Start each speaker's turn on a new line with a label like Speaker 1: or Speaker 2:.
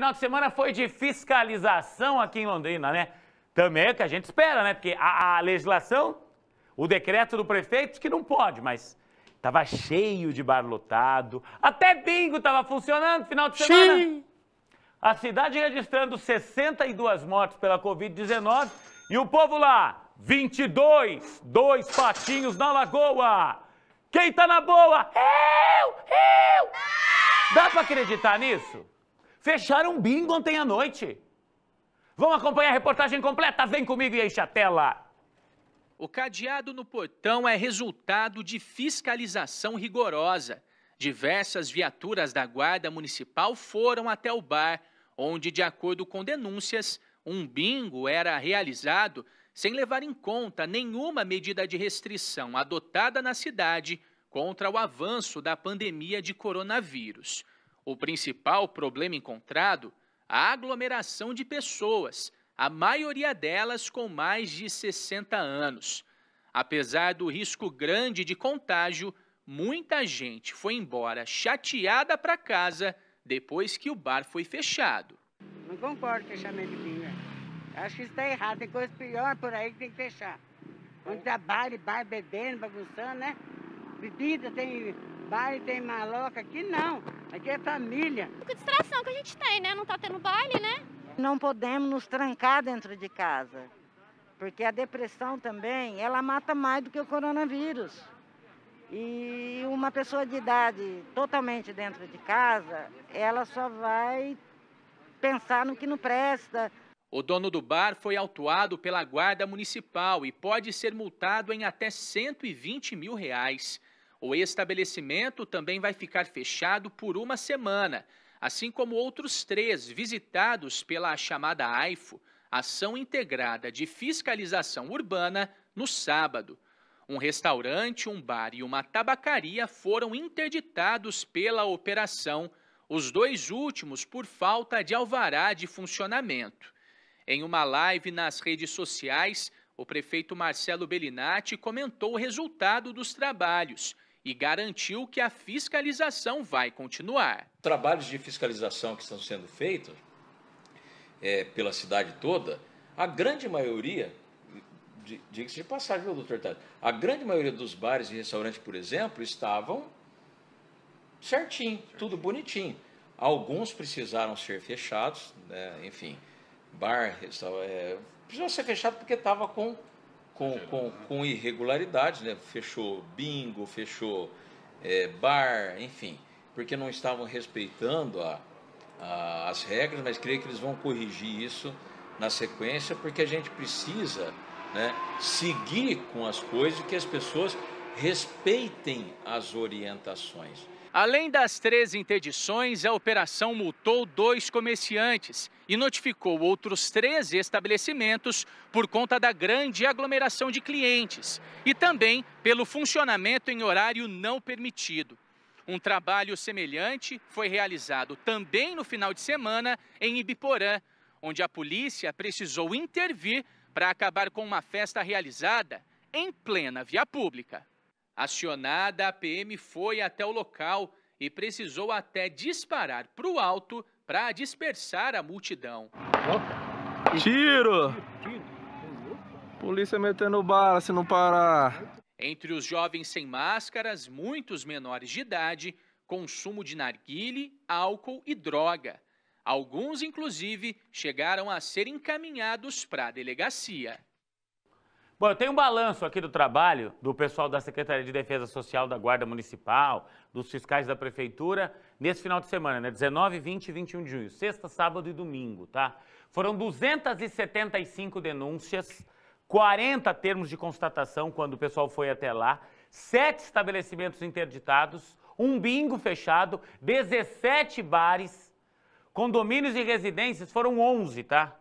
Speaker 1: final de semana foi de fiscalização aqui em Londrina, né? Também é o que a gente espera, né? Porque a, a legislação, o decreto do prefeito, que não pode, mas tava cheio de bar lotado. Até bingo tava funcionando final de semana. Sim. A cidade registrando 62 mortes pela Covid-19 e o povo lá, 22, dois patinhos na lagoa. Quem tá na boa? Eu! Eu! Dá pra acreditar nisso? Fecharam bingo ontem à noite. Vamos acompanhar a reportagem completa? Vem comigo e enche a
Speaker 2: tela. O cadeado no portão é resultado de fiscalização rigorosa. Diversas viaturas da Guarda Municipal foram até o bar, onde, de acordo com denúncias, um bingo era realizado sem levar em conta nenhuma medida de restrição adotada na cidade contra o avanço da pandemia de coronavírus. O principal problema encontrado, a aglomeração de pessoas, a maioria delas com mais de 60 anos. Apesar do risco grande de contágio, muita gente foi embora chateada para casa depois que o bar foi fechado.
Speaker 1: Não concordo com fechamento de pinga. Acho que isso está errado. Tem coisa pior por aí que tem que fechar. Onde está bar, bar bebendo, bagunçando, né? Bebida, tem bar, tem maloca. Aqui não. Aqui é família. Que distração que a gente tem, né? Não tá tendo baile, né? Não podemos nos trancar dentro de casa. Porque a depressão também, ela mata mais do que o coronavírus. E uma pessoa de idade totalmente dentro de casa, ela só vai pensar no que não presta.
Speaker 2: O dono do bar foi autuado pela Guarda Municipal e pode ser multado em até 120 mil reais. O estabelecimento também vai ficar fechado por uma semana, assim como outros três visitados pela chamada AIFO, Ação Integrada de Fiscalização Urbana, no sábado. Um restaurante, um bar e uma tabacaria foram interditados pela operação, os dois últimos por falta de alvará de funcionamento. Em uma live nas redes sociais, o prefeito Marcelo Bellinati comentou o resultado dos trabalhos e garantiu
Speaker 3: que a fiscalização vai continuar. Trabalhos de fiscalização que estão sendo feitos é, pela cidade toda, a grande maioria, diga-se de passagem, viu, doutor Tati, a grande maioria dos bares e restaurantes, por exemplo, estavam certinho, certo. tudo bonitinho. Alguns precisaram ser fechados, né, enfim, bar, restaurante, é, precisou ser fechado porque estava com com, com, com irregularidades, né? Fechou bingo, fechou é, bar, enfim, porque não estavam respeitando a, a, as regras, mas creio que eles vão corrigir isso na sequência, porque a gente precisa né, seguir com as coisas que as pessoas respeitem as orientações. Além das três interdições, a operação multou dois
Speaker 2: comerciantes e notificou outros três estabelecimentos por conta da grande aglomeração de clientes e também pelo funcionamento em horário não permitido. Um trabalho semelhante foi realizado também no final de semana em Ibiporã, onde a polícia precisou intervir para acabar com uma festa realizada em plena via pública. Acionada, a PM foi até o local e precisou até disparar para o alto para dispersar a multidão.
Speaker 3: Tiro!
Speaker 2: Polícia metendo bala se não parar. Entre os jovens sem máscaras, muitos menores de idade, consumo de narguile, álcool e droga. Alguns, inclusive, chegaram a ser encaminhados para a delegacia.
Speaker 1: Bom, eu tenho um balanço aqui do trabalho do pessoal da Secretaria de Defesa Social da Guarda Municipal, dos fiscais da Prefeitura, nesse final de semana, né? 19, 20 e 21 de junho, sexta, sábado e domingo, tá? Foram 275 denúncias, 40 termos de constatação quando o pessoal foi até lá, sete estabelecimentos interditados, um bingo fechado, 17 bares, condomínios e residências foram 11, tá?